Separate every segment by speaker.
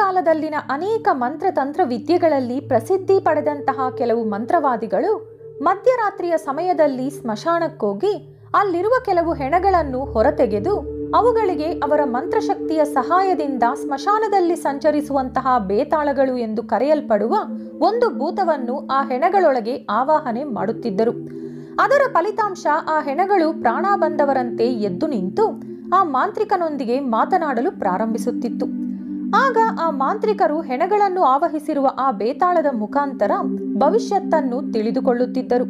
Speaker 1: ಕಾಲದಲ್ಲಿನ ಅನೇಕ ಮಂತ್ರತಂತ್ರ ವಿದ್ಯೆಗಳಲ್ಲಿ ಪ್ರಸಿದ್ಧಿ ಪಡೆದಂತಹ ಕೆಲವು ಮಂತ್ರವಾದಿಗಳು ಮಧ್ಯರಾತ್ರಿಯ ಸಮಯದಲ್ಲಿ ಸ್ಮಶಾನಕ್ಕೋಗಿ ಅಲ್ಲಿರುವ ಕೆಲವು ಹೆಣಗಳನ್ನು ಹೊರತೆಗೆದು ಅವುಗಳಿಗೆ ಅವರ ಮಂತ್ರಶಕ್ತಿಯ ಸಹಾಯದಿಂದ ಸ್ಮಶಾನದಲ್ಲಿ ಸಂಚರಿಸುವಂತಹ ಬೇತಾಳಗಳು ಎಂದು ಕರೆಯಲ್ಪಡುವ ಒಂದು ಭೂತವನ್ನು ಆ ಹೆಣಗಳೊಳಗೆ ಆವಾಹನೆ ಮಾಡುತ್ತಿದ್ದರು ಅದರ ಫಲಿತಾಂಶ ಆ ಹೆಣಗಳು ಪ್ರಾಣ ಬಂದವರಂತೆ ಎದ್ದು ನಿಂತು ಆ ಮಾಂತ್ರಿಕನೊಂದಿಗೆ ಮಾತನಾಡಲು ಪ್ರಾರಂಭಿಸುತ್ತಿತ್ತು ಆಗ ಆ ಮಾಂತ್ರಿಕರು ಹೆಣಗಳನ್ನು ಆವಹಿಸಿರುವ ಆ ಬೇತಾಳದ ಮುಖಾಂತರ ಭವಿಷ್ಯತ್ತನ್ನು ತಿಳಿದುಕೊಳ್ಳುತ್ತಿದ್ದರು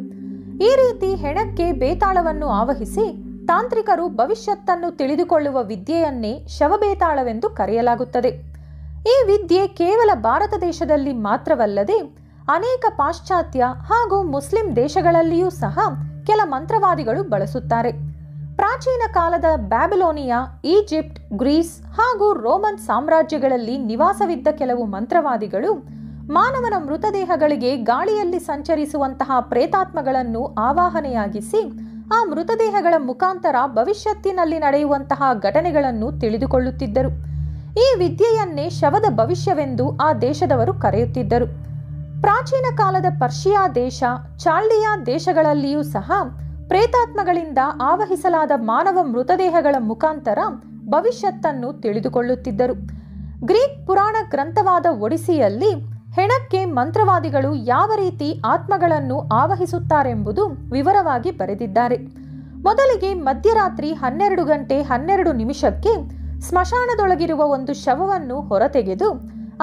Speaker 1: ಈ ರೀತಿ ಹೆಣಕ್ಕೆ ಬೇತಾಳವನ್ನು ಆವಹಿಸಿ ತಾಂತ್ರಿಕರು ಭವಿಷ್ಯತ್ತನ್ನು ತಿಳಿದುಕೊಳ್ಳುವ ವಿದ್ಯೆಯನ್ನೇ ಶವಬೇತಾಳವೆಂದು ಕರೆಯಲಾಗುತ್ತದೆ ಈ ವಿದ್ಯೆ ಕೇವಲ ಭಾರತ ದೇಶದಲ್ಲಿ ಮಾತ್ರವಲ್ಲದೆ ಅನೇಕ ಪಾಶ್ಚಾತ್ಯ ಹಾಗೂ ಮುಸ್ಲಿಂ ದೇಶಗಳಲ್ಲಿಯೂ ಸಹ ಕೆಲ ಮಂತ್ರವಾದಿಗಳು ಬಳಸುತ್ತಾರೆ ಪ್ರಾಚೀನ ಕಾಲದ ಬ್ಯಾಬಿಲೋನಿಯಾ ಈಜಿಪ್ಟ್ ಗ್ರೀಸ್ ಹಾಗೂ ರೋಮನ್ ಸಾಮ್ರಾಜ್ಯಗಳಲ್ಲಿ ನಿವಾಸವಿದ್ದ ಕೆಲವು ಮಂತ್ರವಾದಿಗಳು ಮಾನವನ ಮೃತದೇಹಗಳಿಗೆ ಗಾಳಿಯಲ್ಲಿ ಸಂಚರಿಸುವಂತಹ ಪ್ರೇತಾತ್ಮಗಳನ್ನು ಆವಾಹನೆಯಾಗಿಸಿ ಆ ಮೃತದೇಹಗಳ ಮುಖಾಂತರ ಭವಿಷ್ಯತ್ತಿನಲ್ಲಿ ನಡೆಯುವಂತಹ ಘಟನೆಗಳನ್ನು ತಿಳಿದುಕೊಳ್ಳುತ್ತಿದ್ದರು ಈ ವಿದ್ಯೆಯನ್ನೇ ಶವದ ಭವಿಷ್ಯವೆಂದು ಆ ದೇಶದವರು ಕರೆಯುತ್ತಿದ್ದರು ಪ್ರಾಚೀನ ಕಾಲದ ಪರ್ಷಿಯಾ ದೇಶ ಚಾಳ್ಳಿಯಾ ದೇಶಗಳಲ್ಲಿಯೂ ಸಹ ಪ್ರೇತಾತ್ಮಗಳಿಂದ ಆವಹಿಸಲಾದ ಮಾನವ ಮೃತದೇಹಗಳ ಮುಖಾಂತರ ಭವಿಷ್ಯತ್ತನ್ನು ತಿಳಿದುಕೊಳ್ಳುತ್ತಿದ್ದರು ಗ್ರೀಕ್ ಪುರಾಣ ಗ್ರಂಥವಾದ ಒಡಿಸಿಯಲ್ಲಿ ಹೆಣಕ್ಕೆ ಮಂತ್ರವಾದಿಗಳು ಯಾವ ರೀತಿ ಆತ್ಮಗಳನ್ನು ಆವಹಿಸುತ್ತಾರೆಂಬುದು ವಿವರವಾಗಿ ಬರೆದಿದ್ದಾರೆ ಮೊದಲಿಗೆ ಮಧ್ಯರಾತ್ರಿ ಹನ್ನೆರಡು ಗಂಟೆ ಹನ್ನೆರಡು ನಿಮಿಷಕ್ಕೆ ಸ್ಮಶಾನದೊಳಗಿರುವ ಒಂದು ಶವವನ್ನು ಹೊರತೆಗೆದು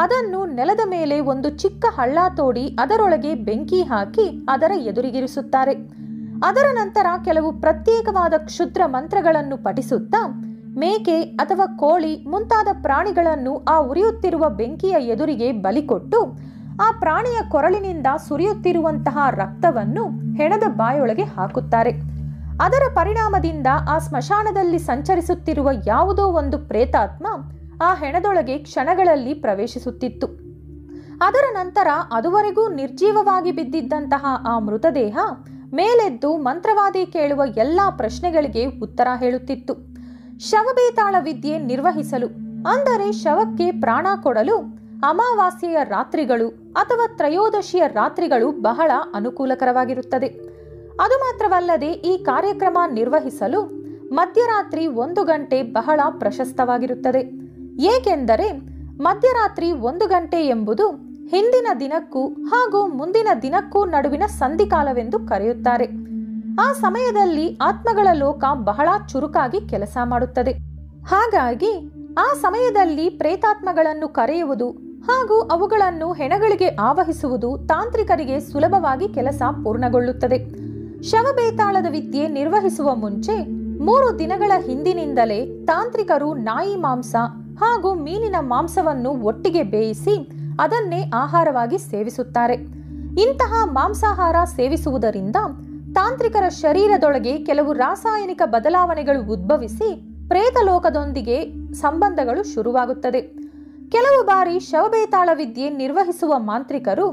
Speaker 1: ಅದನ್ನು ನೆಲದ ಮೇಲೆ ಒಂದು ಚಿಕ್ಕ ಹಳ್ಳ ತೋಡಿ ಅದರೊಳಗೆ ಬೆಂಕಿ ಹಾಕಿ ಅದರ ಎದುರಿಗಿರಿಸುತ್ತಾರೆ ಅದರ ನಂತರ ಕೆಲವು ಪ್ರತ್ಯೇಕವಾದ ಕ್ಷುದ್ರ ಮಂತ್ರಗಳನ್ನು ಪಠಿಸುತ್ತಾ ಮೇಕೆ ಅಥವಾ ಕೋಳಿ ಮುಂತಾದ ಪ್ರಾಣಿಗಳನ್ನು ಆ ಉರಿಯುತ್ತಿರುವ ಬೆಂಕಿಯ ಎದುರಿಗೆ ಬಲಿಕೊಟ್ಟು ಆ ಪ್ರಾಣಿಯ ಕೊರಳಿನಿಂದ ಸುರಿಯುತ್ತಿರುವಂತಹ ರಕ್ತವನ್ನು ಹೆಣದ ಬಾಯೊಳಗೆ ಹಾಕುತ್ತಾರೆ ಅದರ ಪರಿಣಾಮದಿಂದ ಆ ಸ್ಮಶಾನದಲ್ಲಿ ಸಂಚರಿಸುತ್ತಿರುವ ಯಾವುದೋ ಒಂದು ಪ್ರೇತಾತ್ಮ ಆ ಹೆಣದೊಳಗೆ ಕ್ಷಣಗಳಲ್ಲಿ ಪ್ರವೇಶಿಸುತ್ತಿತ್ತು ಅದರ ನಂತರ ಅದುವರೆಗೂ ನಿರ್ಜೀವವಾಗಿ ಬಿದ್ದಿದ್ದಂತಹ ಆ ಮೃತದೇಹ ಮೇಲೆದ್ದು ಮಂತ್ರವಾದಿ ಕೇಳುವ ಎಲ್ಲ ಪ್ರಶ್ನೆಗಳಿಗೆ ಉತ್ತರ ಹೇಳುತ್ತಿತ್ತು ಶವಬೇತಾಳ ವಿದ್ಯೆ ನಿರ್ವಹಿಸಲು ಅಂದರೆ ಶವಕ್ಕೆ ಪ್ರಾಣ ಕೊಡಲು ಅಮಾವಾಸ್ಯೆಯ ರಾತ್ರಿಗಳು ಅಥವಾ ತ್ರಯೋದಶಿಯ ರಾತ್ರಿಗಳು ಬಹಳ ಅನುಕೂಲಕರವಾಗಿರುತ್ತದೆ ಅದು ಮಾತ್ರವಲ್ಲದೆ ಈ ಕಾರ್ಯಕ್ರಮ ನಿರ್ವಹಿಸಲು ಮಧ್ಯರಾತ್ರಿ ಒಂದು ಗಂಟೆ ಬಹಳ ಪ್ರಶಸ್ತವಾಗಿರುತ್ತದೆ ಏಕೆಂದರೆ ಮಧ್ಯರಾತ್ರಿ ಒಂದು ಗಂಟೆ ಎಂಬುದು ಹಿಂದಿನ ದಿನಕ್ಕೂ ಹಾಗೂ ಮುಂದಿನ ದಿನಕ್ಕೂ ನಡುವಿನ ಸಂಧಿಕಾಲವೆಂದು ಕರೆಯುತ್ತಾರೆ ಆ ಸಮಯದಲ್ಲಿ ಆತ್ಮಗಳ ಲೋಕ ಬಹಳ ಚುರುಕಾಗಿ ಕೆಲಸ ಮಾಡುತ್ತದೆ ಹಾಗಾಗಿ ಆ ಸಮಯದಲ್ಲಿ ಪ್ರೇತಾತ್ಮಗಳನ್ನು ಕರೆಯುವುದು ಹಾಗೂ ಅವುಗಳನ್ನು ಹೆಣಗಳಿಗೆ ಆವಹಿಸುವುದು ತಾಂತ್ರಿಕರಿಗೆ ಸುಲಭವಾಗಿ ಕೆಲಸ ಪೂರ್ಣಗೊಳ್ಳುತ್ತದೆ ಶವ ಬೇತಾಳದ ವಿದ್ಯೆ ನಿರ್ವಹಿಸುವ ಮುಂಚೆ ಮೂರು ದಿನಗಳ ಹಿಂದಿನಿಂದಲೇ ತಾಂತ್ರಿಕರು ನಾಯಿ ಮಾಂಸ ಹಾಗೂ ಮೀನಿನ ಮಾಂಸವನ್ನು ಒಟ್ಟಿಗೆ ಬೇಯಿಸಿ ಅದನ್ನೇ ಆಹಾರವಾಗಿ ಸೇವಿಸುತ್ತಾರೆ ಇಂತಹ ಮಾಂಸಾಹಾರ ಸೇವಿಸುವುದರಿಂದ ತಾಂತ್ರಿಕರ ಶರೀರದೊಳಗೆ ಕೆಲವು ರಾಸಾಯನಿಕ ಬದಲಾವಣೆಗಳು ಉದ್ಭವಿಸಿ ಪ್ರೇತಲೋಕದೊಂದಿಗೆ ಸಂಬಂಧಗಳು ಶುರುವಾಗುತ್ತದೆ ಕೆಲವು ಬಾರಿ ಶವಬೇತಾಳ ವಿದ್ಯೆ ನಿರ್ವಹಿಸುವ ಮಾಂತ್ರಿಕರು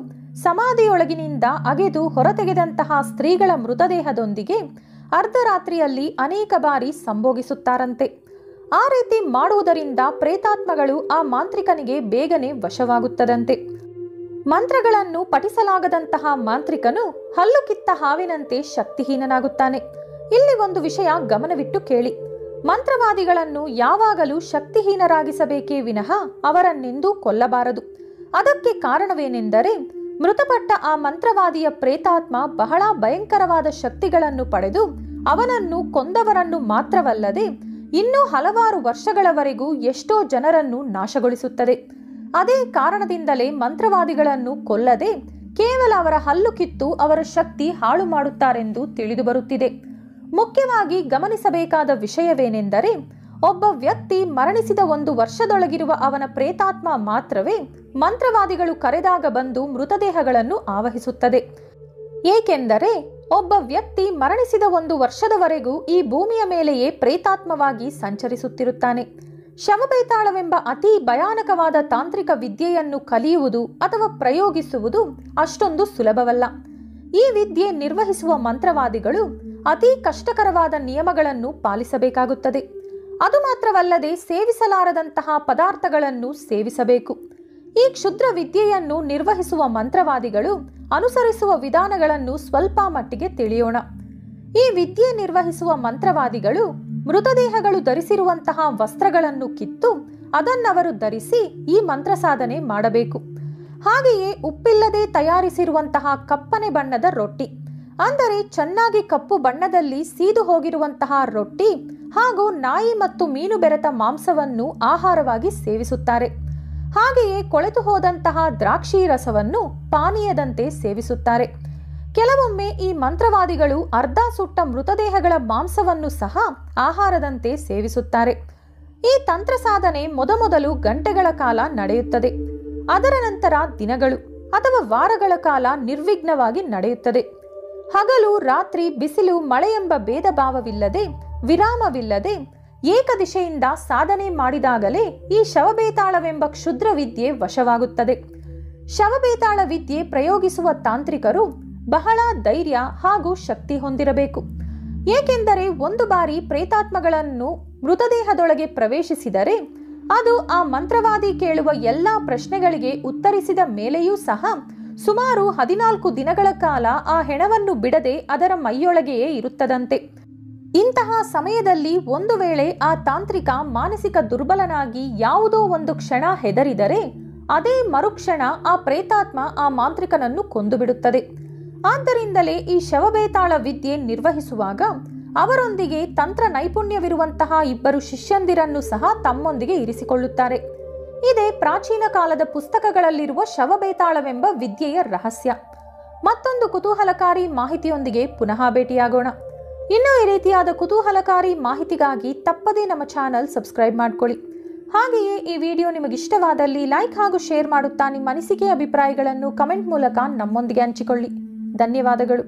Speaker 1: ಸಮಾಧಿಯೊಳಗಿನಿಂದ ಅಗೆದು ಹೊರತೆಗೆದಂತಹ ಸ್ತ್ರೀಗಳ ಮೃತದೇಹದೊಂದಿಗೆ ಅರ್ಧರಾತ್ರಿಯಲ್ಲಿ ಅನೇಕ ಬಾರಿ ಸಂಭೋಗಿಸುತ್ತಾರಂತೆ ಆ ರೀತಿ ಮಾಡುವುದರಿಂದ ಪ್ರೇತಾತ್ಮಗಳು ಆ ಮಾಂತ್ರಿಕನಿಗೆ ಬೇಗನೆ ವಶವಾಗುತ್ತದಂತೆ ಮಂತ್ರಗಳನ್ನು ಪಠಿಸಲಾಗದಂತಹ ಮಾಂತ್ರಿಕನು ಹಲ್ಲು ಕಿತ್ತ ಹಾವಿನಂತೆ ಶಕ್ತಿಹೀನನಾಗುತ್ತಾನೆ ಇಲ್ಲಿ ಒಂದು ವಿಷಯ ಗಮನವಿಟ್ಟು ಕೇಳಿ ಮಂತ್ರವಾದಿಗಳನ್ನು ಯಾವಾಗಲೂ ಶಕ್ತಿಹೀನರಾಗಿಸಬೇಕೇ ವಿನಃ ಅವರನ್ನೆಂದೂ ಕೊಲ್ಲಬಾರದು ಅದಕ್ಕೆ ಕಾರಣವೇನೆಂದರೆ ಮೃತಪಟ್ಟ ಆ ಮಂತ್ರವಾದಿಯ ಪ್ರೇತಾತ್ಮ ಬಹಳ ಭಯಂಕರವಾದ ಶಕ್ತಿಗಳನ್ನು ಪಡೆದು ಅವನನ್ನು ಕೊಂದವರನ್ನು ಮಾತ್ರವಲ್ಲದೆ ಇನ್ನೂ ಹಲವಾರು ವರ್ಷಗಳವರೆಗೂ ಎಷ್ಟೋ ಜನರನ್ನು ನಾಶಗೊಳಿಸುತ್ತದೆ ಅದೇ ಕಾರಣದಿಂದಲೇ ಮಂತ್ರವಾದಿಗಳನ್ನು ಕೊಲ್ಲದೆ ಕೇವಲ ಅವರ ಹಲ್ಲು ಕಿತ್ತು ಅವರ ಶಕ್ತಿ ಹಾಳು ಮಾಡುತ್ತಾರೆಂದು ತಿಳಿದುಬರುತ್ತಿದೆ ಮುಖ್ಯವಾಗಿ ಗಮನಿಸಬೇಕಾದ ವಿಷಯವೇನೆಂದರೆ ಒಬ್ಬ ವ್ಯಕ್ತಿ ಮರಣಿಸಿದ ಒಂದು ವರ್ಷದೊಳಗಿರುವ ಅವನ ಪ್ರೇತಾತ್ಮ ಮಾತ್ರವೇ ಮಂತ್ರವಾದಿಗಳು ಕರೆದಾಗ ಬಂದು ಮೃತದೇಹಗಳನ್ನು ಆವಹಿಸುತ್ತದೆ ಏಕೆಂದರೆ ಒಬ್ಬ ವ್ಯಕ್ತಿ ಮರಣಿಸಿದ ಒಂದು ವರ್ಷದವರೆಗೂ ಈ ಭೂಮಿಯ ಮೇಲೆಯೇ ಪ್ರೇತಾತ್ಮವಾಗಿ ಸಂಚರಿಸುತ್ತಿರುತ್ತಾನೆ ಶವಪೇತಾಳವೆಂಬ ಅತಿ ಭಯಾನಕವಾದ ತಾಂತ್ರಿಕ ವಿದ್ಯೆಯನ್ನು ಕಲಿಯುವುದು ಅಥವಾ ಪ್ರಯೋಗಿಸುವುದು ಅಷ್ಟೊಂದು ಸುಲಭವಲ್ಲ ಈ ವಿದ್ಯೆ ನಿರ್ವಹಿಸುವ ಮಂತ್ರವಾದಿಗಳು ಅತಿ ಕಷ್ಟಕರವಾದ ನಿಯಮಗಳನ್ನು ಪಾಲಿಸಬೇಕಾಗುತ್ತದೆ ಅದು ಮಾತ್ರವಲ್ಲದೆ ಸೇವಿಸಲಾರದಂತಹ ಪದಾರ್ಥಗಳನ್ನು ಸೇವಿಸಬೇಕು ಈ ಕ್ಷುದ್ರ ವಿದ್ಯೆಯನ್ನು ನಿರ್ವಹಿಸುವ ಮಂತ್ರವಾದಿಗಳು ಅನುಸರಿಸುವ ವಿಧಾನಗಳನ್ನು ಸ್ವಲ್ಪ ಮಟ್ಟಿಗೆ ತಿಳಿಯೋಣ ಈ ವಿದ್ಯೆ ನಿರ್ವಹಿಸುವ ಮಂತ್ರವಾದಿಗಳು ಮೃತದೇಹಗಳು ಧರಿಸಿರುವಂತಹ ವಸ್ತ್ರಗಳನ್ನು ಕಿತ್ತು ಅದನ್ನವರು ಧರಿಸಿ ಈ ಮಂತ್ರ ಸಾಧನೆ ಮಾಡಬೇಕು ಹಾಗೆಯೇ ಉಪ್ಪಿಲ್ಲದೆ ತಯಾರಿಸಿರುವಂತಹ ಕಪ್ಪನೆ ಬಣ್ಣದ ರೊಟ್ಟಿ ಅಂದರೆ ಚೆನ್ನಾಗಿ ಕಪ್ಪು ಬಣ್ಣದಲ್ಲಿ ಸೀದು ಹೋಗಿರುವಂತಹ ರೊಟ್ಟಿ ಹಾಗೂ ನಾಯಿ ಮತ್ತು ಮೀನು ಬೆರೆತ ಮಾಂಸವನ್ನು ಆಹಾರವಾಗಿ ಸೇವಿಸುತ್ತಾರೆ ಹಾಗೆಯೇ ಕೊಳೆತು ಹೋದಂತಹ ದ್ರಾಕ್ಷಿ ರಸವನ್ನು ಪಾನೀಯದಂತೆ ಸೇವಿಸುತ್ತಾರೆ ಕೆಲವೊಮ್ಮೆ ಈ ಮಂತ್ರವಾದಿಗಳು ಅರ್ಧ ಸುಟ್ಟ ಮೃತದೇಹಗಳ ಮಾಂಸವನ್ನು ಸಹ ಆಹಾರದಂತೆ ಸೇವಿಸುತ್ತಾರೆ ಈ ತಂತ್ರ ಸಾಧನೆ ಮೊದಮೊದಲು ಗಂಟೆಗಳ ಕಾಲ ನಡೆಯುತ್ತದೆ ಅದರ ನಂತರ ದಿನಗಳು ಅಥವಾ ವಾರಗಳ ಕಾಲ ನಿರ್ವಿಘ್ನವಾಗಿ ನಡೆಯುತ್ತದೆ ಹಗಲು ರಾತ್ರಿ ಬಿಸಿಲು ಮಳೆಯೆಂಬ ಭೇದ ಭಾವವಿಲ್ಲದೆ ವಿರಾಮವಿಲ್ಲದೆ ಏಕದಿಶೆಯಿಂದ ಸಾಧನೆ ಮಾಡಿದಾಗಲೇ ಈ ಶವಬೇತಾಳವೆಂಬ ಕ್ಷುದ್ರ ವಿದ್ಯೆ ವಶವಾಗುತ್ತದೆ ಶವಬೇತಾಳ ವಿದ್ಯೆ ಪ್ರಯೋಗಿಸುವ ತಾಂತ್ರಿಕರು ಬಹಳ ಧೈರ್ಯ ಹಾಗೂ ಶಕ್ತಿ ಹೊಂದಿರಬೇಕು ಏಕೆಂದರೆ ಒಂದು ಬಾರಿ ಪ್ರೇತಾತ್ಮಗಳನ್ನು ಮೃತದೇಹದೊಳಗೆ ಪ್ರವೇಶಿಸಿದರೆ ಅದು ಆ ಮಂತ್ರವಾದಿ ಕೇಳುವ ಎಲ್ಲ ಪ್ರಶ್ನೆಗಳಿಗೆ ಉತ್ತರಿಸಿದ ಮೇಲೆಯೂ ಸಹ ಸುಮಾರು ಹದಿನಾಲ್ಕು ದಿನಗಳ ಕಾಲ ಆ ಹೆಣವನ್ನು ಬಿಡದೆ ಅದರ ಮೈಯೊಳಗೆಯೇ ಇರುತ್ತದಂತೆ ಇಂತಹ ಸಮಯದಲ್ಲಿ ಒಂದು ವೇಳೆ ಆ ತಾಂತ್ರಿಕ ಮಾನಸಿಕ ದುರ್ಬಲನಾಗಿ ಯಾವುದೋ ಒಂದು ಕ್ಷಣ ಹೆದರಿದರೆ ಅದೇ ಮರುಕ್ಷಣ ಆ ಪ್ರೇತಾತ್ಮ ಆ ಮಾಂತ್ರಿಕನನ್ನು ಕೊಂದುಬಿಡುತ್ತದೆ ಆದ್ದರಿಂದಲೇ ಈ ಶವಬೇತಾಳ ವಿದ್ಯೆ ನಿರ್ವಹಿಸುವಾಗ ಅವರೊಂದಿಗೆ ತಂತ್ರ ನೈಪುಣ್ಯವಿರುವಂತಹ ಇಬ್ಬರು ಶಿಷ್ಯಂದಿರನ್ನು ಸಹ ತಮ್ಮೊಂದಿಗೆ ಇರಿಸಿಕೊಳ್ಳುತ್ತಾರೆ ಇದೇ ಪ್ರಾಚೀನ ಕಾಲದ ಪುಸ್ತಕಗಳಲ್ಲಿರುವ ಶವಬೇತಾಳವೆಂಬ ವಿದ್ಯೆಯ ರಹಸ್ಯ ಮತ್ತೊಂದು ಕುತೂಹಲಕಾರಿ ಮಾಹಿತಿಯೊಂದಿಗೆ ಪುನಃ ಭೇಟಿಯಾಗೋಣ ಇನ್ನೂ ಈ ರೀತಿಯಾದ ಕುತೂಹಲಕಾರಿ ಮಾಹಿತಿಗಾಗಿ ತಪ್ಪದೇ ನಮ್ಮ ಚಾನಲ್ ಸಬ್ಸ್ಕ್ರೈಬ್ ಮಾಡ್ಕೊಳ್ಳಿ ಹಾಗೆಯೇ ಈ ವಿಡಿಯೋ ನಿಮಗಿಷ್ಟವಾದಲ್ಲಿ ಲೈಕ್ ಹಾಗೂ ಶೇರ್ ಮಾಡುತ್ತಾ ನಿಮ್ಮ ಅನಿಸಿಕೆ ಅಭಿಪ್ರಾಯಗಳನ್ನು ಕಮೆಂಟ್ ಮೂಲಕ ನಮ್ಮೊಂದಿಗೆ ಹಂಚಿಕೊಳ್ಳಿ ಧನ್ಯವಾದಗಳು